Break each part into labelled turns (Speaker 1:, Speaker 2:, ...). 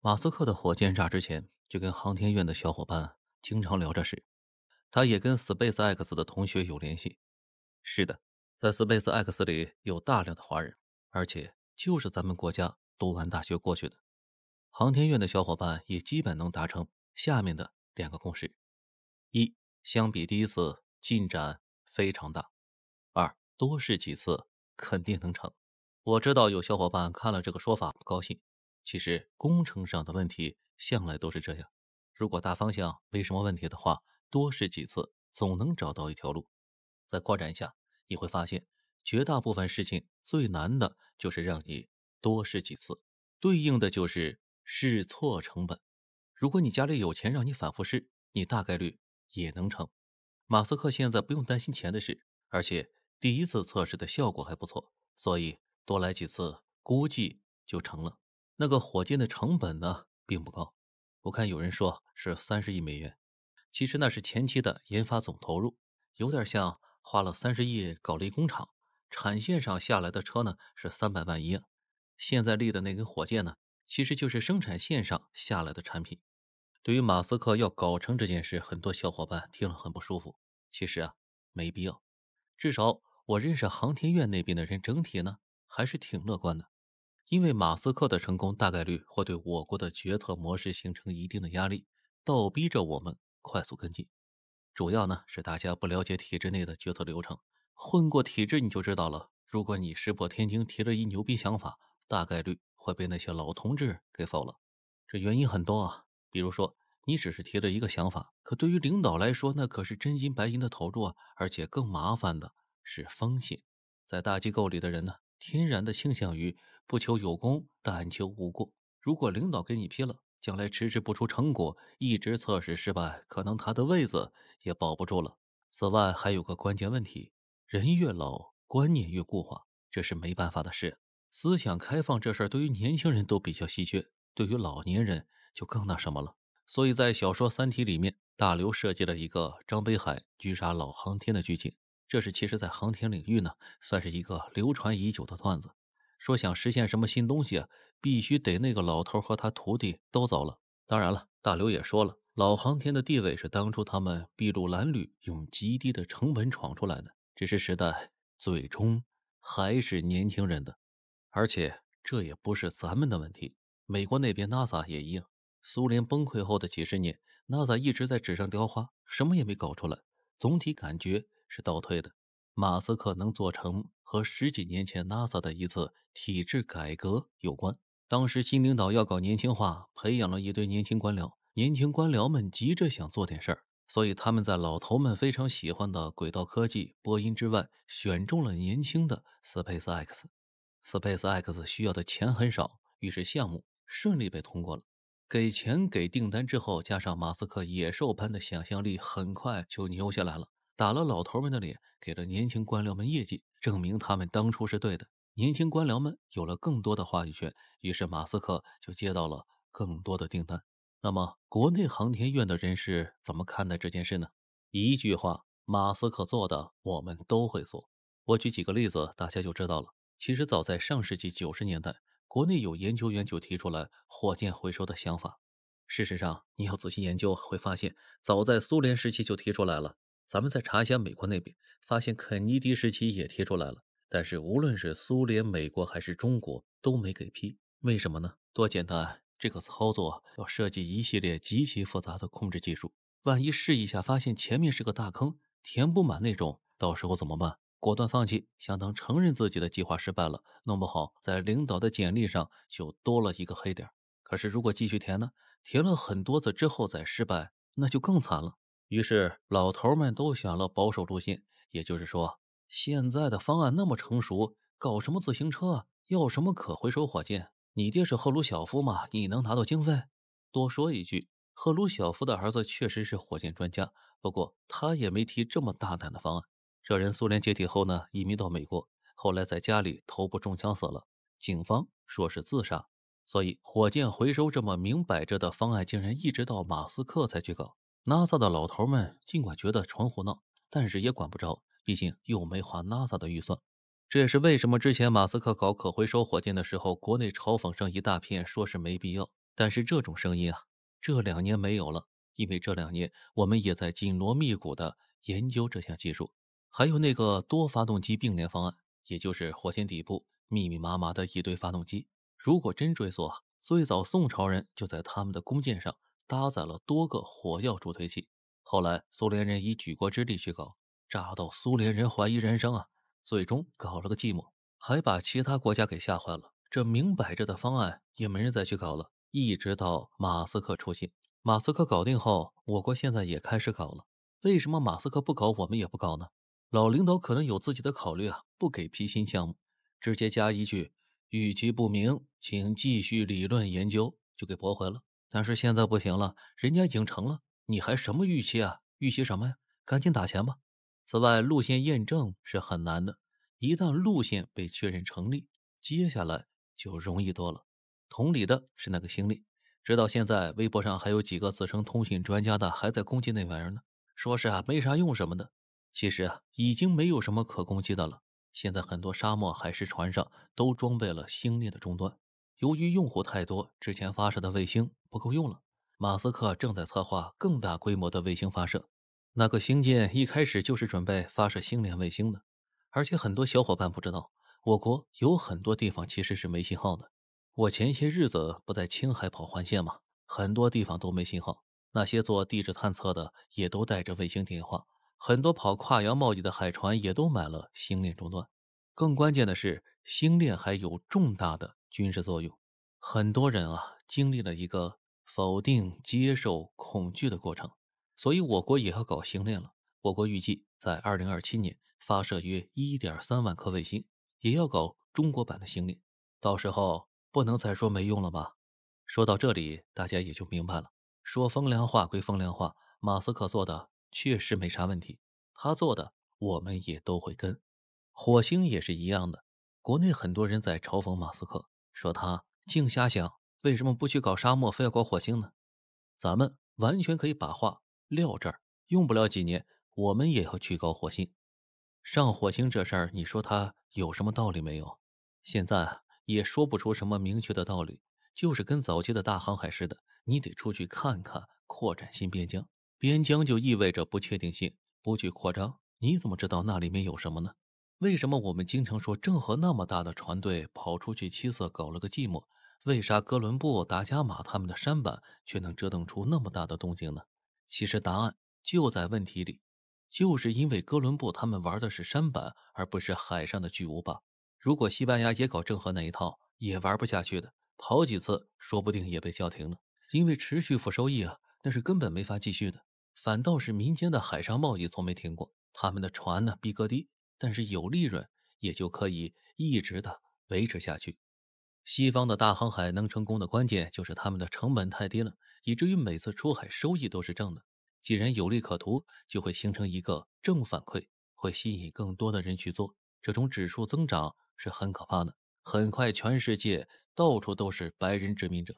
Speaker 1: 马斯克的火箭炸之前，就跟航天院的小伙伴经常聊这事。他也跟 SpaceX 的同学有联系。是的，在 SpaceX 里有大量的华人，而且就是咱们国家读完大学过去的。航天院的小伙伴也基本能达成下面的两个共识：一，相比第一次进展非常大；二，多试几次肯定能成。我知道有小伙伴看了这个说法不高兴。其实工程上的问题向来都是这样，如果大方向没什么问题的话，多试几次总能找到一条路。再扩展一下，你会发现，绝大部分事情最难的就是让你多试几次，对应的就是试错成本。如果你家里有钱让你反复试，你大概率也能成。马斯克现在不用担心钱的事，而且第一次测试的效果还不错，所以多来几次估计就成了。那个火箭的成本呢，并不高，我看有人说是三十亿美元，其实那是前期的研发总投入，有点像花了三十亿搞了一工厂，产线上下来的车呢是三百万一样。现在立的那根火箭呢，其实就是生产线上下来的产品。对于马斯克要搞成这件事，很多小伙伴听了很不舒服，其实啊，没必要，至少我认识航天院那边的人，整体呢还是挺乐观的。因为马斯克的成功，大概率会对我国的决策模式形成一定的压力，倒逼着我们快速跟进。主要呢是大家不了解体制内的决策流程，混过体制你就知道了。如果你石破天惊提了一牛逼想法，大概率会被那些老同志给否了。这原因很多啊，比如说你只是提了一个想法，可对于领导来说，那可是真金白银的投入啊，而且更麻烦的是风险。在大机构里的人呢，天然的倾向于。不求有功，但求无过。如果领导给你批了，将来迟迟不出成果，一直测试失败，可能他的位子也保不住了。此外，还有个关键问题：人越老，观念越固化，这是没办法的事。思想开放这事儿，对于年轻人都比较稀缺，对于老年人就更那什么了。所以在小说《三体》里面，大刘设计了一个张北海狙杀老航天的剧情，这是其实在航天领域呢，算是一个流传已久的段子。说想实现什么新东西啊，必须得那个老头和他徒弟都走了。当然了，大刘也说了，老航天的地位是当初他们筚路蓝缕、用极低的成本闯出来的。只是时代最终还是年轻人的，而且这也不是咱们的问题。美国那边 NASA 也一样，苏联崩溃后的几十年，NASA 一直在纸上雕花，什么也没搞出来，总体感觉是倒退的。马斯克能做成，和十几年前 NASA 的一次体制改革有关。当时新领导要搞年轻化，培养了一堆年轻官僚，年轻官僚们急着想做点事儿，所以他们在老头们非常喜欢的轨道科技、波音之外，选中了年轻的 SpaceX。SpaceX 需要的钱很少，于是项目顺利被通过了。给钱给订单之后，加上马斯克野兽般的想象力，很快就牛下来了。打了老头们的脸，给了年轻官僚们业绩，证明他们当初是对的。年轻官僚们有了更多的话语权，于是马斯克就接到了更多的订单。那么，国内航天院的人士怎么看待这件事呢？一句话，马斯克做的，我们都会做。我举几个例子，大家就知道了。其实，早在上世纪九十年代，国内有研究员就提出来火箭回收的想法。事实上，你要仔细研究会发现，早在苏联时期就提出来了。咱们再查一下美国那边，发现肯尼迪时期也提出来了，但是无论是苏联、美国还是中国都没给批。为什么呢？多简单，这个操作要设计一系列极其复杂的控制技术。万一试一下发现前面是个大坑，填不满那种，到时候怎么办？果断放弃，相当承认自己的计划失败了。弄不好在领导的简历上就多了一个黑点。可是如果继续填呢？填了很多次之后再失败，那就更惨了。于是，老头们都选了保守路线。也就是说，现在的方案那么成熟，搞什么自行车？要什么可回收火箭？你爹是赫鲁晓夫嘛？你能拿到经费？多说一句，赫鲁晓夫的儿子确实是火箭专家，不过他也没提这么大胆的方案。这人苏联解体后呢，移民到美国，后来在家里头部中枪死了，警方说是自杀。所以，火箭回收这么明摆着的方案，竟然一直到马斯克才去搞。NASA 的老头们尽管觉得纯胡闹，但是也管不着，毕竟又没花 NASA 的预算。这也是为什么之前马斯克搞可回收火箭的时候，国内嘲讽声一大片，说是没必要。但是这种声音啊，这两年没有了，因为这两年我们也在紧锣密鼓的研究这项技术。还有那个多发动机并联方案，也就是火箭底部密密麻麻的一堆发动机。如果真追溯，最早宋朝人就在他们的弓箭上。搭载了多个火药助推器。后来苏联人以举国之力去搞，炸到苏联人怀疑人生啊！最终搞了个寂寞，还把其他国家给吓坏了。这明摆着的方案也没人再去搞了。一直到马斯克出现，马斯克搞定后，我国现在也开始搞了。为什么马斯克不搞，我们也不搞呢？老领导可能有自己的考虑啊，不给批新项目，直接加一句“预期不明，请继续理论研究”，就给驳回了。但是现在不行了，人家已经成了，你还什么预期啊？预期什么呀？赶紧打钱吧。此外，路线验证是很难的，一旦路线被确认成立，接下来就容易多了。同理的是那个星链，直到现在，微博上还有几个自称通信专家的还在攻击那玩意儿呢，说是啊没啥用什么的。其实啊，已经没有什么可攻击的了。现在很多沙漠、海事船上都装备了星链的终端。由于用户太多，之前发射的卫星不够用了。马斯克正在策划更大规模的卫星发射。那个星舰一开始就是准备发射星链卫星的。而且很多小伙伴不知道，我国有很多地方其实是没信号的。我前些日子不在青海跑环线嘛，很多地方都没信号。那些做地质探测的也都带着卫星电话，很多跑跨洋贸易的海船也都买了星链终端。更关键的是，星链还有重大的。军事作用，很多人啊经历了一个否定、接受、恐惧的过程，所以我国也要搞星链了。我国预计在二零二七年发射约一点三万颗卫星，也要搞中国版的星链。到时候不能再说没用了吧？说到这里，大家也就明白了。说风凉话归风凉话，马斯克做的确实没啥问题，他做的我们也都会跟。火星也是一样的，国内很多人在嘲讽马斯克。说他净瞎想，为什么不去搞沙漠，非要搞火星呢？咱们完全可以把话撂这儿，用不了几年，我们也要去搞火星。上火星这事儿，你说他有什么道理没有？现在也说不出什么明确的道理，就是跟早期的大航海似的，你得出去看看，扩展新边疆。边疆就意味着不确定性，不去扩张，你怎么知道那里面有什么呢？为什么我们经常说郑和那么大的船队跑出去七次搞了个寂寞？为啥哥伦布、达伽马他们的山板却能折腾出那么大的动静呢？其实答案就在问题里，就是因为哥伦布他们玩的是山板，而不是海上的巨无霸。如果西班牙也搞郑和那一套，也玩不下去的，跑几次说不定也被叫停了，因为持续负收益啊，那是根本没法继续的。反倒是民间的海上贸易从没停过，他们的船呢，逼格低。但是有利润，也就可以一直的维持下去。西方的大航海能成功的关键就是他们的成本太低了，以至于每次出海收益都是正的。既然有利可图，就会形成一个正反馈，会吸引更多的人去做。这种指数增长是很可怕的，很快全世界到处都是白人殖民者。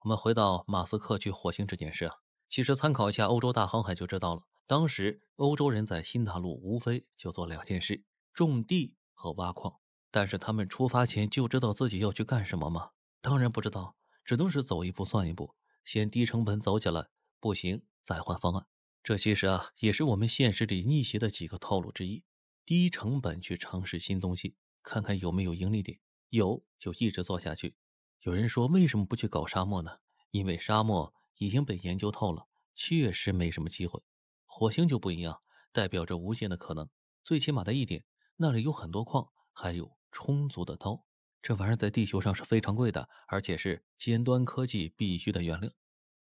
Speaker 1: 我们回到马斯克去火星这件事啊，其实参考一下欧洲大航海就知道了。当时欧洲人在新大陆无非就做两件事：种地和挖矿。但是他们出发前就知道自己要去干什么吗？当然不知道，只能是走一步算一步，先低成本走起来，不行再换方案。这其实啊，也是我们现实里逆袭的几个套路之一：低成本去尝试新东西，看看有没有盈利点，有就一直做下去。有人说：“为什么不去搞沙漠呢？”因为沙漠已经被研究透了，确实没什么机会。火星就不一样，代表着无限的可能。最起码的一点，那里有很多矿，还有充足的刀。这玩意儿在地球上是非常贵的，而且是尖端科技必须的原料。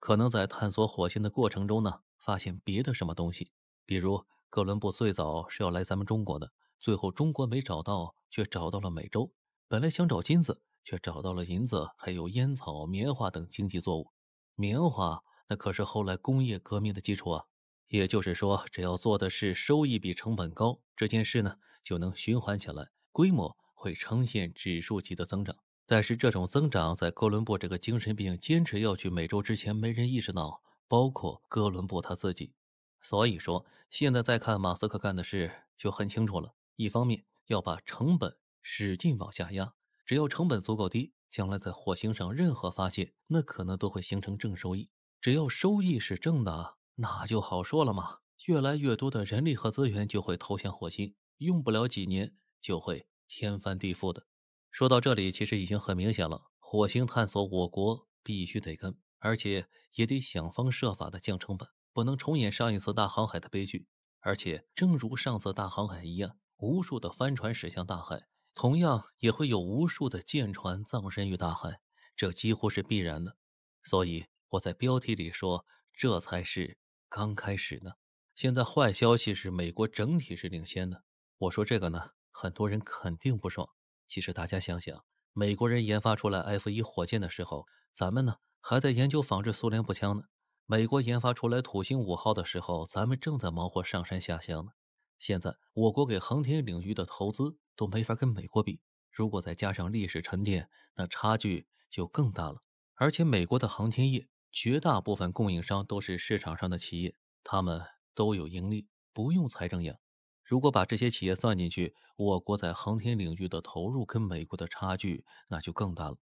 Speaker 1: 可能在探索火星的过程中呢，发现别的什么东西。比如哥伦布最早是要来咱们中国的，最后中国没找到，却找到了美洲。本来想找金子，却找到了银子，还有烟草、棉花等经济作物。棉花那可是后来工业革命的基础啊。也就是说，只要做的事收益比成本高这件事呢，就能循环起来，规模会呈现指数级的增长。但是这种增长在哥伦布这个精神病坚持要去美洲之前，没人意识到，包括哥伦布他自己。所以说，现在再看马斯克干的事就很清楚了：一方面要把成本使劲往下压，只要成本足够低，将来在火星上任何发现，那可能都会形成正收益。只要收益是正的。那就好说了嘛，越来越多的人力和资源就会投向火星，用不了几年就会天翻地覆的。说到这里，其实已经很明显了，火星探索我国必须得跟，而且也得想方设法的降成本，不能重演上一次大航海的悲剧。而且，正如上次大航海一样，无数的帆船驶向大海，同样也会有无数的舰船葬身于大海，这几乎是必然的。所以我在标题里说，这才是。刚开始呢，现在坏消息是美国整体是领先的。我说这个呢，很多人肯定不爽。其实大家想想，美国人研发出来 F1 火箭的时候，咱们呢还在研究仿制苏联步枪呢；美国研发出来土星五号的时候，咱们正在忙活上山下乡呢。现在我国给航天领域的投资都没法跟美国比，如果再加上历史沉淀，那差距就更大了。而且美国的航天业。绝大部分供应商都是市场上的企业，他们都有盈利，不用财政养。如果把这些企业算进去，我国在航天领域的投入跟美国的差距那就更大了。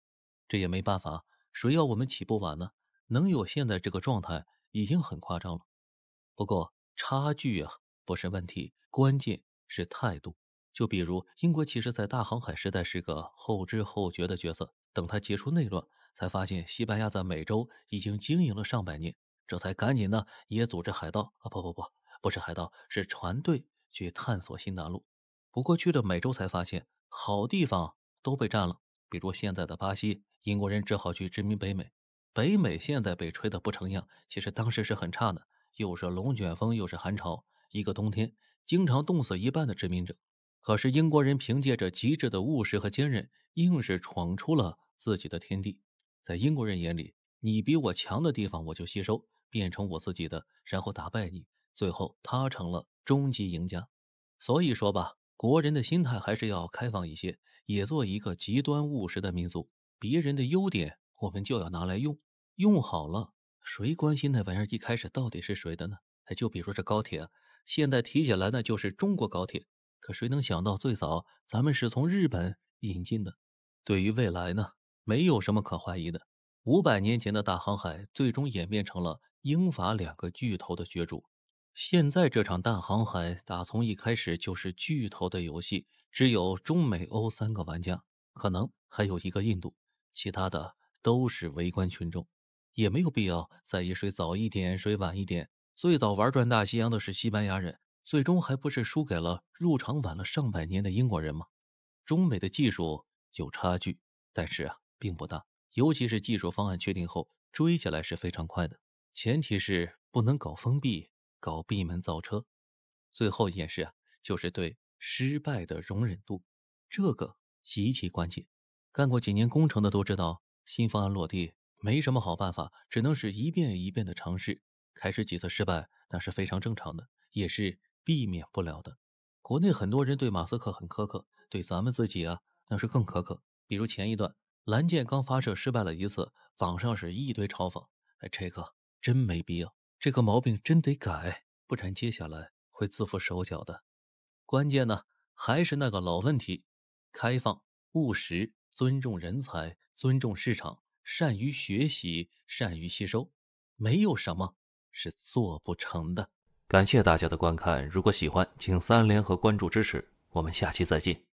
Speaker 1: 这也没办法，谁要我们起步晚呢？能有现在这个状态已经很夸张了。不过差距啊不是问题，关键是态度。就比如英国，其实在大航海时代是个后知后觉的角色，等他结束内乱。才发现西班牙在美洲已经经营了上百年，这才赶紧呢也组织海盗啊不不不不是海盗是船队去探索新大陆。不过去了美洲才发现好地方都被占了，比如现在的巴西。英国人只好去殖民北美。北美现在被吹得不成样，其实当时是很差的，又是龙卷风又是寒潮，一个冬天经常冻死一半的殖民者。可是英国人凭借着极致的务实和坚韧，硬是闯出了自己的天地。在英国人眼里，你比我强的地方，我就吸收，变成我自己的，然后打败你，最后他成了终极赢家。所以说吧，国人的心态还是要开放一些，也做一个极端务实的民族。别人的优点，我们就要拿来用，用好了，谁关心那玩意儿一开始到底是谁的呢？哎，就比如说这高铁，现在提起来那就是中国高铁，可谁能想到最早咱们是从日本引进的？对于未来呢？没有什么可怀疑的。五百年前的大航海最终演变成了英法两个巨头的角逐。现在这场大航海打从一开始就是巨头的游戏，只有中美欧三个玩家，可能还有一个印度，其他的都是围观群众。也没有必要在意谁早一点，谁晚一点。最早玩转大西洋的是西班牙人，最终还不是输给了入场晚了上百年的英国人吗？中美的技术有差距，但是啊。并不大，尤其是技术方案确定后，追起来是非常快的。前提是不能搞封闭、搞闭门造车。最后一件事啊，就是对失败的容忍度，这个极其关键。干过几年工程的都知道，新方案落地没什么好办法，只能是一遍一遍的尝试。开始几次失败那是非常正常的，也是避免不了的。国内很多人对马斯克很苛刻，对咱们自己啊那是更苛刻。比如前一段。蓝箭刚发射失败了一次，网上是一堆嘲讽。哎，这个真没必要，这个毛病真得改，不然接下来会自缚手脚的。关键呢，还是那个老问题：开放、务实、尊重人才、尊重市场、善于学习、善于吸收，没有什么是做不成的。感谢大家的观看，如果喜欢，请三连和关注支持。我们下期再见。